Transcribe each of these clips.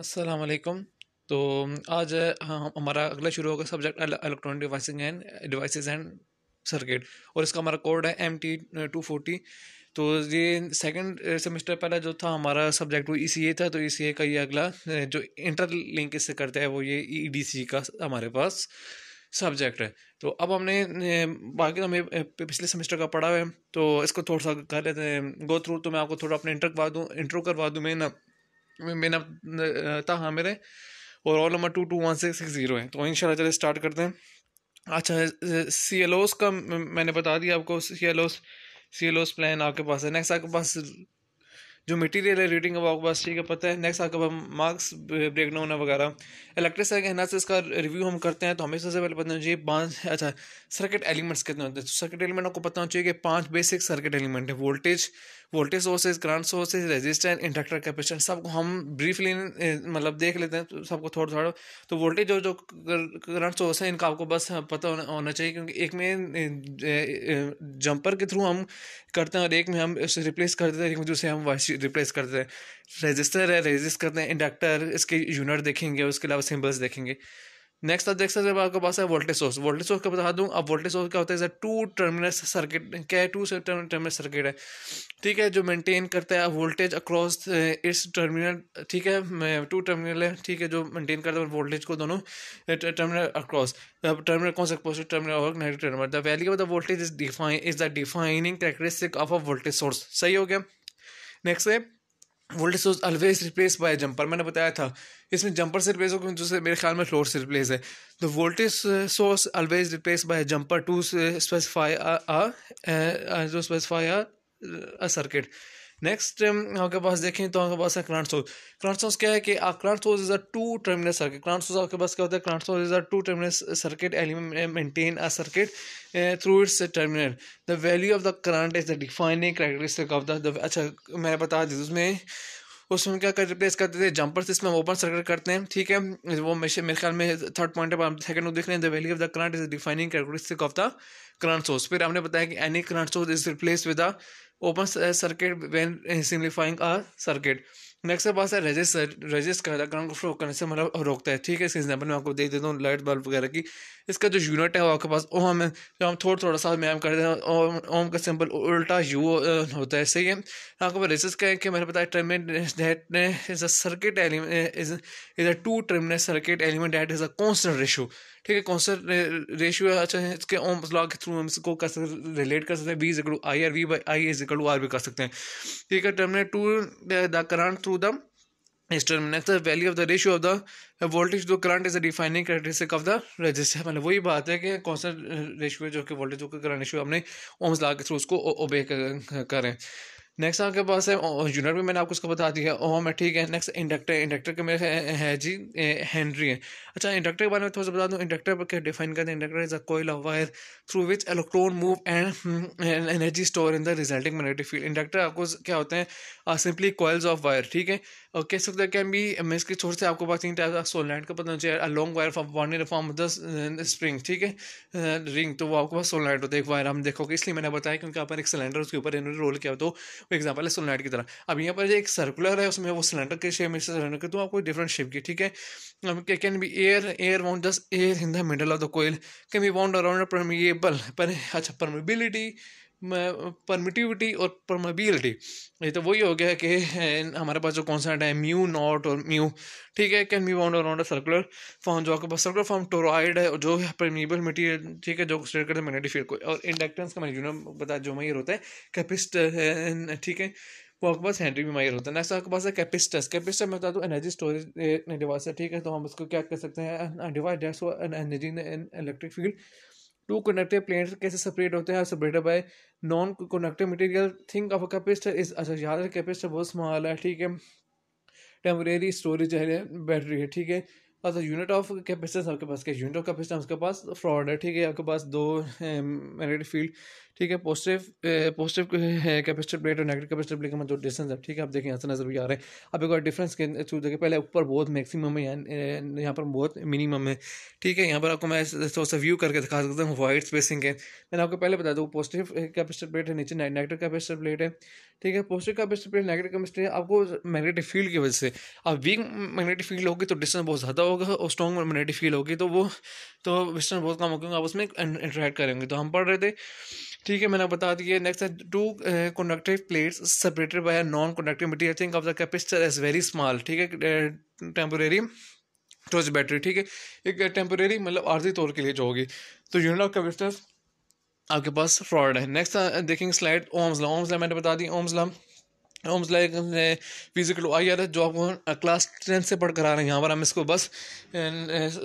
असलकम तो आज हाँ, हमारा अगला शुरू होगा subject electronic devicing and device and circuit और इसका हमारा कोड है एम टी टू फोर्टी तो ये सेकेंड सेमेस्टर पहला जो था हमारा सब्जेक्ट वो ई सी ए था तो ई सी ए का ये अगला जो इंटर लिंक इससे करता है वो ये ई डी सी का हमारे पास सब्जेक्ट है तो अब हमने बाकी हमें पिछले सेमेस्टर का पढ़ा हुआ है तो इसको थोड़ा सा कर लेते हैं गो थ्रू तो मैं आपको थोड़ा अपना इंटर करवा दूँ इंट्रो करवा दूँ मैं ना मेरा था हाँ मेरे और roll number two two one six six zero है तो इन चले स्टार्ट करते हैं अच्छा सी एल ओस का मैंने बता दिया आपको सी एल ओस सी एल ओस प्लान आपके पास है नेक्स्ट आपके पास जो मटेरियल है रीडिंग अबाउट बस ठीक है पता है नेक्स्ट आकर हम मार्क्स ब्रेक डाउन वगैरह इलेक्ट्रिक सर्किट ना से तो इसका रिव्यू हम करते हैं तो हमें सबसे पहले पता होना चाहिए पाँच अच्छा सर्किट एलिमेंट्स कितने होते हैं सर्किट तो एलिमेंट आपको पता होना चाहिए कि पाँच बेसिक सर्किट एलिमेंट है voltage voltage sources current sources resistance inductor capacitor सबको हम ब्रीफली eh, मतलब देख लेते हैं तो सबको थोड़ा थोड़ा तो वोल्टेज और जो करंट सोर्स है इनका आपको बस हाँ, पता होना, होना चाहिए क्योंकि एक में जंपर eh, eh, के थ्रू हम करते हैं और एक में हम रिप्लेस कर देते हैं एक में दूसरे हम वाइस रिप्लेस करते हैं रजिस्टर है रजिस्ट करते हैं इंडक्टर इसके यूनिट देखेंगे उसके अलावा सिंबल्स देखेंगे नेक्स्ट आप देख सकते हैं आपके पास है वोल्टेज सोर्स वोल्टेज सोर्स का बता दूं अब वोल्टेज सोर्स क्या होता है टू टर्मिनल सर्किट क्या है टू टर्मिनल सर्किट है ठीक है जो मेंटेन करता है वोल्टेज अक्रॉस uh, इस टर्मिनल ठीक है टू टर्मिनल है ठीक है जो मेंटेन करता है वोल्टेज को दोनों टर्मिनल अक्रॉस टर्मिनल कौन सा पॉजिटिव टर्मिनल और negative terminal the value of the voltage is define is the defining characteristic of a voltage source सही हो गया नेक्स्ट है voltage source always replace by jumper मैंने बताया था इसमें जंपर से रिप्लेस होगा दूसरे मेरे ख्याल में फ्लोर से रिप्लेस है the voltage source always replace by jumper to specify जो specify a circuit next um, आपके पास देखें तो आपके पास है क्रांट सोज क्रांट सोज क्या है कि क्रांट सोज is a two terminal circuit current सोज आपके पास क्या होता है क्रांट सोज is a two terminal circuit element maintain a circuit through its terminal the value of the current is the defining characteristic of the अच्छा मैं बता दी उसमें उसमें क्या कर रिप्लेस करते थे जंपर से इसमें ओपन सर्किट करते हैं ठीक है वो मेरे ख्याल में थर्ड पॉइंट है सेकंड को देख रहे हैं the value of the current is defining characteristic of the current source फिर हमने बताया कि any current source is replace with the open circuit when eh, simplifying a circuit next के पास है रजिस्ट रजिस्ट करता करंट फ्लो करने से मतलब रोकता है ठीक है इसके एग्जाम्पल मैं आपको देख देता हूँ लाइट बल्ब वगैरह की इसका जो यूनिट है वो आपके पास ओम है जो हम थोड़ा थोड़ा सा मैम देते हैं ओम ओम का सिंपल उल्टा यू होता है सही है आपको रजिस्ट करें कि मैंने बताया terminate is a circuit element is a two terminate circuit element that is a constant ratio ठीक है रेशो है अच्छा है इसके ओम लॉ के थ्रू हम इसको कर सकते रिलेट कर सकते हैं V is equal I R V by I is equal R भी कर सकते हैं ठीक है terminate to the current through the इस terminal value of the ratio of the voltage to current is a defining characteristic of the resistor मतलब वही बात है कि कौन सा रेशियो है जो कि वोल्टेज टू करंट रेशियो हमने ओम्स लॉ थ्रू उसको ओबे करें नेक्स्ट आपके पास है यूनिट भी मैंने आपको उसको बता दिया ओम है ठीक है नेक्स्ट इंडक्टर इंडक्टर के मेरे है, है जी हेनरी है अच्छा इंडक्टर के बारे में थोड़ा सा बता दूँ इंडक्टर पर क्या डिफाइन करते हैं inductor is a coil of wire through which electron move and energy store in the resulting magnetic field inductor आपको क्या होते हैं सिंपली कोयल्स ऑफ वायर ठीक है और कह सकते हैं कैन बी एम के छोर से आपको पास तीन टाइप सोलैंड का पता चाहिए along wire for warning form the spring ठीक है रिंग uh, तो वो आपके पास सोलैंड होता है एक वायर हम देखोगे इसलिए मैंने बताया क्योंकि आप एक सिलेंडर उसके ऊपर इन्होंने रोल किया तो वो एग्जाम्पल है सोलैंड की तरह अब यहाँ पर एक सर्कुलर है उसमें वो सिलेंडर के शेप में सिलेंडर के तो आपको डिफरेंट शेप की ठीक है can be air air wound दस air in the middle of the coil can be wound around permeable पर अच्छा परमेबिलिटी परमिटिविटी और परमेबिलिटी ये तो वही हो गया कि हमारे पास जो कॉन्सेंट है म्यू नॉट और म्यू ठीक है can be bound around circular form जो आपके पास सर्कुलर फॉर्म टोराइड है जो है परमिबल मटीरियल ठीक है जो स्टेट करते हैं मैग्नेटिक फील्ड को और इंडक्टेंस का मैं बता जो मैं होता है कैपिस्ट ठीक है वो आपके पास हैंड्री भी मायर होता है नेक्स्ट आपके पास है कैपिस्टस कैपिस्टस में बता दो एनर्जी स्टोरेज डिवाइस है ठीक है तो हम उसको क्या कर सकते हैं device that's energy in electric field two conductive planes कैसे सेपरेट होते हैं separated by non conductive material think of a capacitor is अच्छा ज़्यादा कैपेसिटर बहुत स्मॉल है ठीक है टेम्परेरी स्टोरेज है बैटरी है ठीक है पास यूनिट ऑफ कैपेसिटेंस आपके पास क्या यूनिट ऑफ कैपेसिटेंस आपके पास फ्रॉड है ठीक है आपके पास दो मैग्नेटिक फील्ड ठीक है पॉजिटिव पॉजिटिव कैपेसिटर प्लेट और नेगेटिव कैपेसिटर प्लेट का जो डिस्टेंस है ठीक है आप देखें यहाँ से नजर भी आ रहे हैं अब एक बार डिफरेंस के थ्रू देखें पहले ऊपर बहुत मैक्सिमम है यहाँ यहाँ पर बहुत मिनिमम है ठीक है यहाँ पर आपको मैं थोड़ा सा व्यू करके दिखा सकता हूँ वाइड स्पेसिंग है मैंने आपको पहले बता दूँ पॉजिटिव कैपेसिटर प्लेट है नीचे नेगेटिव कैपेसिटर प्लेट है ठीक है positive capacitor plate negative capacitor आपको मैग्नेटिक फील्ड की वजह से आप वीक मैग्नेटिक फील्ड होगी तो डिस्टेंस बहुत ज़्यादा होगा और स्ट्रॉन्ग कम्युनिटी फील होगी तो वो तो विस्टर्न बहुत कम होंगे आपस उसमें इंटरेक्ट करेंगे तो हम पढ़ रहे थे ठीक है मैंने बता दिया नेक्स्ट है two conductive plates separated by non conductive material think of the capacitor is very small ठीक है टेम्पोरेरी टॉर्च बैटरी ठीक है एक टेम्पोरेरी मतलब आर्जी तौर के लिए जो होगी तो यूनिट ऑफ कैपेसिटर आपके पास फ्रॉड है नेक्स्ट eh, देखेंगे slide Ohm's law Ohm's law मैंने बता दी Ohm's law Ohm's like physical आ गया था जो आपको क्लास टेन से पढ़ कर आ रहे हैं यहाँ पर हम इसको बस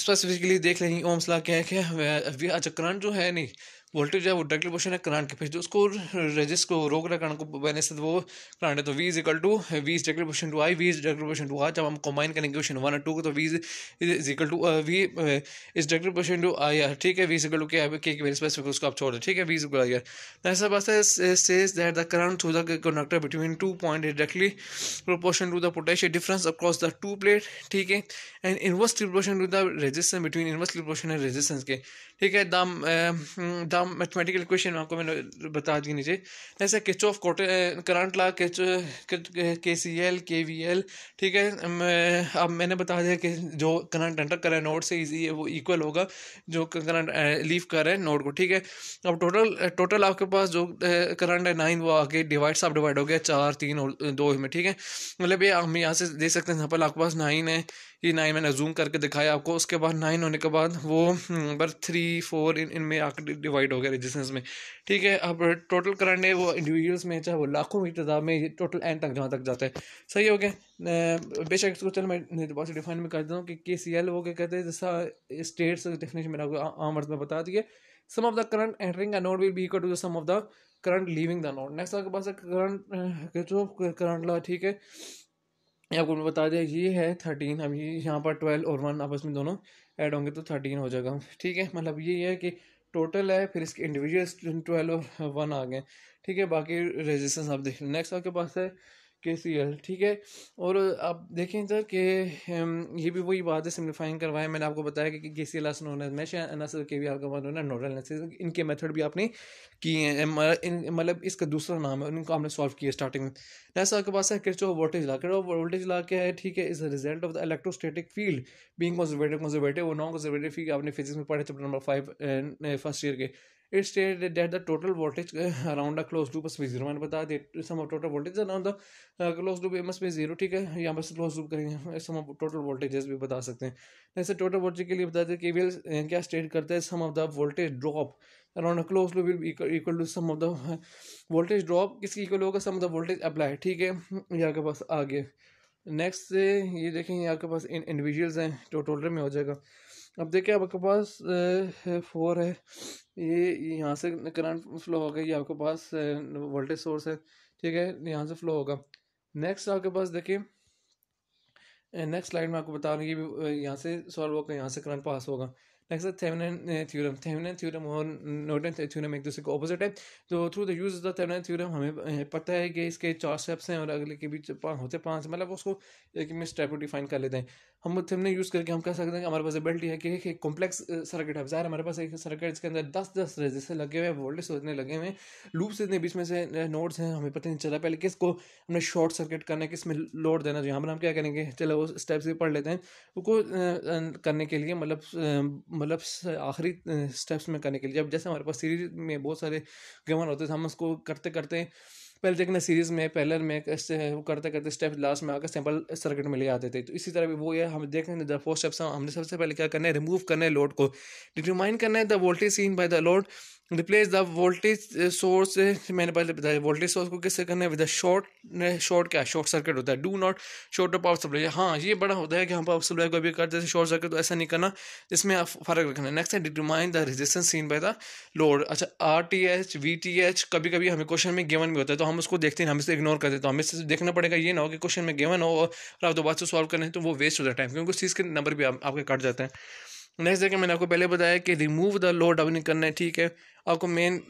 स्पेसिफिकली देख लेंगे ओम्स ला क्या है अच्छा करंट जो है नहीं वोल्टेज है वो डायरेक्टली क्वेश्चन है करंट के फिर जो तो उसको रेजिस्ट को रोक रहा करंट को बहने से वो करंट है तो V is equal to V is directly question to I V is directly question to I जब हम कंबाइन करेंगे क्वेश्चन वन और टू को तो V is equal to V is directly question to I R ठीक है V is equal to के के वेरी स्पेसिफिक उसको आप छोड़ दो ठीक है V is equal I R ऐसा बात है says that the current through the conductor between two point directly proportion to the potential difference across the two plate ठीक है and inverse proportion to the resistance between inverse proportion and resistance के ठीक है दाम हम्म, दाम mathematical equation आपको मैंने बता दी नीचे जैसे किच ऑफ करंट ला किच K C L K V L ठीक है अब मैंने बता दिया कि जो करंट एंटर करें नोड से इजी है वो इक्वल होगा जो करंट लीव करें नोड को ठीक है अब टोटल टोटल आपके पास जो करंट है नाइन वो आगे डिवाइड सब डिवाइड हो गया चार तीन और दो में ठीक है मतलब ये हम यहाँ से देख सकते हैं यहाँ पर आपके पास नाइन है ये नाइन मैंने जूम करके दिखाया आपको उसके बाद नाइन होने के बाद वो नंबर थ्री फोर इन इनमें आकर डिवाइड हो गया रजिस्टेंस में ठीक है अब टोटल करंट है वो इंडिविजुअल्स में चाहे वो लाखों की तदाद में टोटल एंड तक जहाँ तक जाता है सही हो गया बेशक इसको चल मैं बहुत से डिफाइन में कर देता हूँ कि के सी एल वो क्या कहते हैं जैसा स्टेट्स डेफिनेशन मैंने आपको आम अर्थ में बता दिए sum of the current entering a will be equal to the sum of the current leaving the node next आपके पास करंट जो करंट ला ठीक है आपको मैं बता दिया ये है थर्टीन अभी यहाँ पर ट्वेल्व और वन आपस में दोनों ऐड होंगे तो थर्टीन हो जाएगा ठीक है मतलब ये है कि टोटल है फिर इसके इंडिविजुअल ट्वेल्व और वन आ गए ठीक है बाकी रेजिस्टेंस आप देख लें नेक्स्ट आपके पास है के सी एल ठीक है और आप देखें सर कि ये भी वही बात है सिम्प्लीफाइंग करवाएं मैंने आपको बताया कि K C L S known mesh analysis के भी आपका मतलब नोडल इनके मेथड भी आपने किए हैं मतलब इसका दूसरा नाम है उनको आपने सॉल्व किया स्टार्टिंग में नेक्स्ट आपके पास है किरचो वोल्टेज ला किरचो वोल्टेज ला क्या है ठीक है is a result of the electrostatic field being conservative conservative और नॉन कंजर्वेटिव फील्ड आपने फिजिक्स में पढ़े chapter number five first year के it state that the total voltage around the close loop must zero मैंने बता दिया total voltage around the close loop as be zero ठीक है यहाँ पर क्लोज लूप करेंगे सम ऑफ टोटल वोल्टेजेस भी बता सकते हैं जैसे टोटल वोल्टेज के लिए बता दें केवीएल uh, क्या स्टेट करते हैं sum of the voltage drop around close loop equal to sum of the voltage drop किसके इक्वल होगा sum of the voltage apply ठीक है यहाँ के पास आगे नेक्स्ट ये देखेंगे यहाँ के पास इन इंडिविजुअल्स हैं टोटल में हो जाएगा अब देखिए आपके पास फोर है ये यहाँ से करंट फ्लो होगा ये आपके पास वोल्टेज सोर्स है ठीक है यहाँ से फ्लो होगा नेक्स्ट आपके पास देखिए नेक्स्ट स्लाइड में आपको बता रहा हूँ ये भी यहाँ से सॉल्व होगा यहाँ से करंट पास होगा नेक्स्ट है थेवनन थ्योरम थेवनन थ्योरम और नोटन थ्योरम एक दूसरे के ऑपोजिट है तो through the use of the Thevenin theorem हमें पता है कि इसके चार स्टेप्स हैं और अगले के बीच होते पाँच मतलब उसको एक में स्टेप डिफाइन कर लेते हैं हम हमने यूज़ करके हम कह सकते हैं कि हमारे पास एबिलिटी है कि एक कॉम्प्लेक्स सर्किट है ज़ाहिर हमारे पास एक सर्किट इसके अंदर दस दस रजिस्टर लगे हुए हैं वोल्टेज इतने लगे हुए हैं लूप्स इतने बीच में से नोट्स हैं हमें पता नहीं चला पहले किसको हमने शॉर्ट सर्किट करना है किस में लोड देना जो यहाँ पर हम क्या करेंगे चलो वो स्टेप्स भी पढ़ लेते हैं उसको करने के लिए मतलब मतलब आखिरी स्टेप्स में करने के लिए जब जैसे हमारे पास सीरीज में बहुत सारे गेमर होते थे हम उसको करते करते पहले देखना सीरीज में पहले में करते करते स्टेप लास्ट में आकर सिंपल सर्किट में ले आते थे तो इसी तरह भी वो ये हम देख रहे हैं फोर स्टेप्स हमने सबसे पहले क्या करना है रिमूव करना है लोड को डिटरमाइन करना है the voltage seen by the load replace the voltage source मैंने पहले बताया वोल्टेज सोर्स को किससे करना है विद शॉर्ट शॉर्ट क्या शॉर्ट सर्किट होता है do not short power supply हाँ ये बड़ा होता है कि हम पावर सप्लाई को अभी करते हैं शॉर्ट सर्किट तो ऐसा नहीं करना इसमें आप फर्क रखना है नेक्स्ट है determine the resistance seen by the load अच्छा R T H V T H कभी कभी हमें क्वेश्चन में गेवन भी होता है तो हम उसको देखते हैं हम इसे इग्नोर करते हैं तो हमें देखना पड़ेगा ये ना हो कि क्वेश्चन में गेवन हो और आप दोबारा से सॉल्व करें तो वो वेस्ट होता है टाइम क्योंकि उस चीज़ के नंबर भी आपके कट जाते हैं नेक्स्ट देखिए मैंने आपको पहले बताया कि रिमूव द लोड नहीं करना है ठीक है आपको मेन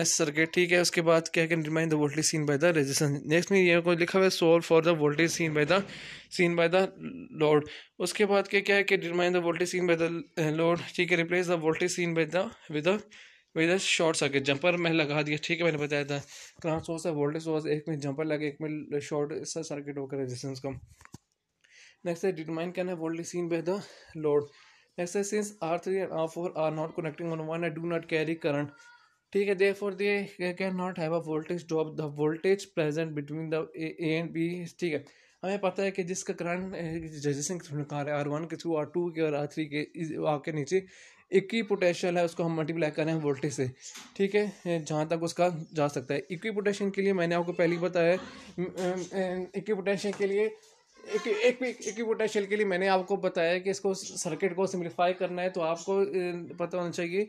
एस सर्किट ठीक है उसके बाद क्या can remind the voltage seen by the resistance next में ये को लिखा हुआ है solve for the voltage seen by the seen by the load उसके बाद क्या क्या है कि determine the voltage seen by the load ठीक है replace the voltage seen by the with with short circuit jumper मैं लगा दिया ठीक है मैंने बताया था क्रांस सोर्स है वोल्टेज सोर्स एक में जंपर लगे एक में शॉर्ट सर्किट होकर रेजिस्टेंस कम नेक्स्ट है डिटरमाइन करना है voltage seen by the load since R three and R four are not connecting on one I do not carry current ठीक है therefore they can not have a voltage drop the voltage present between the A and B ठीक है हमें पता है कि जिसका current resistance through निकाल आर वन के थ्रू आर टू के और आर थ्री के आपके नीचे इक्वी पोटेंशियल है उसको हम मल्टीप्लाई करें वोल्टेज से ठीक है जहाँ तक उसका जा सकता है इक्वी पोटेंशियल के लिए मैंने आपको पहले ही बताया इक्वी पोटेंशियल के लिए एक एक पोटेंशियल के लिए मैंने आपको बताया कि इसको सर्किट को सिम्प्लीफाई करना है तो आपको पता होना चाहिए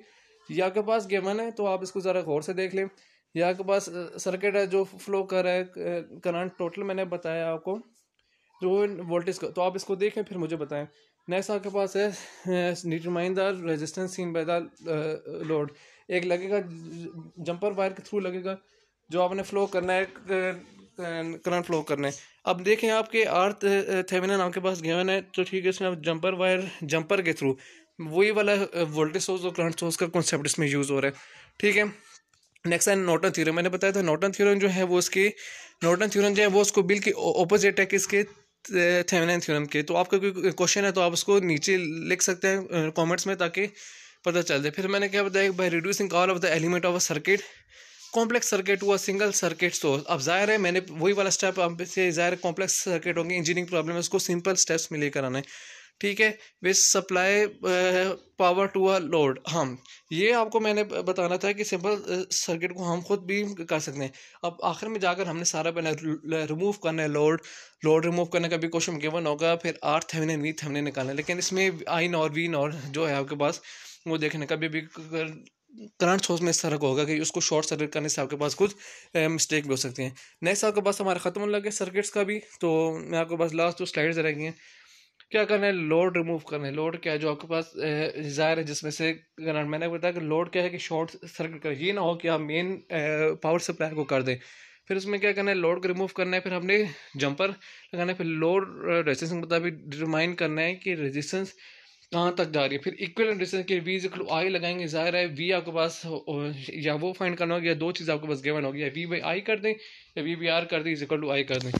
या के पास गेमन है तो आप इसको ज़रा गौर से देख लें या के पास सर्किट है जो फ्लो कर रहा है करंट टोटल मैंने बताया आपको जो तो वोल्टेज का तो आप इसको देखें फिर मुझे बताएं नेक्स्ट आपके पास है determine the resistance seen by the load एक लगेगा जंपर वायर के थ्रू लगेगा जो आपने फ्लो करना है करंट फ्लो करना है अब देखें आपके आर्थ थेविनन आपके पास गेवन है तो ठीक है इसमें आप जंपर वायर जंपर के थ्रू वही वाला वोल्टेज सोर्स और करंट सोर्स का कॉन्सेप्ट इसमें यूज़ हो रहा है ठीक है नेक्स्ट है नोटन थ्योरम मैंने बताया था नोटन थ्योरम जो है वो उसके नोटन थ्योरम जो है वो उसको बिल के ओपोजिट है किसके थेवेनिन थ्योरम के तो आपका कोई क्वेश्चन है तो आप उसको नीचे लिख सकते हैं कॉमेंट्स में ताकि पता चल जाए फिर मैंने क्या बताया by reducing call of the element of a circuit complex circuit हुआ सिंगल सर्किट तो अब जाहिर है मैंने वही वाला स्टेप अब से जाहिर कॉम्प्लेक्स सर्किट होंगे इंजीनियरिंग प्रॉब्लम है उसको सिंपल स्टेप्स में लेकर आना है ठीक है which supply power to a load हम ये आपको मैंने बताना था कि सिंपल सर्किट uh, को हम खुद भी कर सकते हैं अब आखिर में जाकर हमने सारा पहले रिमूव करना है लोड लोड रिमूव करने का भी क्वेश्चन गिवन होगा फिर आर थेवनिन वी हमने निकालना है लेकिन इसमें आई नॉर वी नॉर जो है आपके पास वो देखने का भी, भी करंट सोर्स में इस तरह का होगा कि उसको शॉर्ट सर्किट करने से आपके पास कुछ मिस्टेक भी हो सकते हैं नेक्स्ट आपके पास हमारा ख़त्म होने लगे सर्किट्स का भी तो मैं आपके पास लास्ट जो स्लाइड्स रहेगी हैं क्या करना है लोड रिमूव करना है लोड क्या है जो आपके पास ज़ाहिर है जिसमें से करंट मैंने बताया कि लोड क्या है कि शॉर्ट सर्किट कर ये ना हो कि आप मेन पावर सप्लाई को कर दें फिर उसमें क्या करना है लोड को रिमूव करना है फिर हमने जंपर लगाना है फिर लोड रजिस्टेंस के मुताबिक डिटरमाइन करना है कि रजिस्टेंस कहाँ तक जा रही है फिर इक्वल डिस्टेंस के वी इक्वल आई लगाएंगे ज़ाहिर है वी आपके पास या वो फाइंड करना होगा या दो चीज़ आपके पास गेवन होगी या वी बाई आई कर दें या वी बी आर कर दें इज टू आई कर दें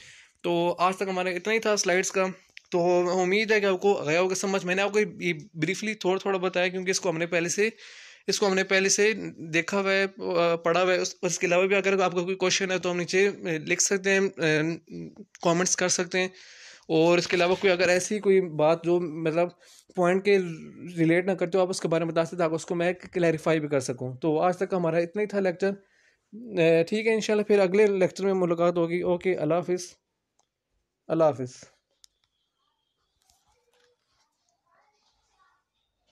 तो आज तक हमारा इतना ही था स्लाइड्स का तो उम्मीद है कि आपको गया होगा समझ मैंने आपको ये ब्रीफली थोड़ा थोड़ा बताया क्योंकि इसको हमने पहले से इसको हमने पहले से देखा हुआ है पढ़ा हुआ है उस, उसके अलावा भी अगर आपका कोई क्वेश्चन है तो हम नीचे लिख सकते हैं कमेंट्स कर सकते हैं और इसके अलावा कोई अगर ऐसी कोई बात जो मतलब पॉइंट के रिलेट ना करते हो आप उसके बारे में बता सकते ताकि उसको मैं क्लैरिफाई भी कर सकूँ तो आज तक हमारा इतना ही था लेक्चर ठीक है इंशाल्लाह फिर अगले लेक्चर में मुलाकात होगी ओके अल्लाह हाफिज़ अल्लाह हाफिज़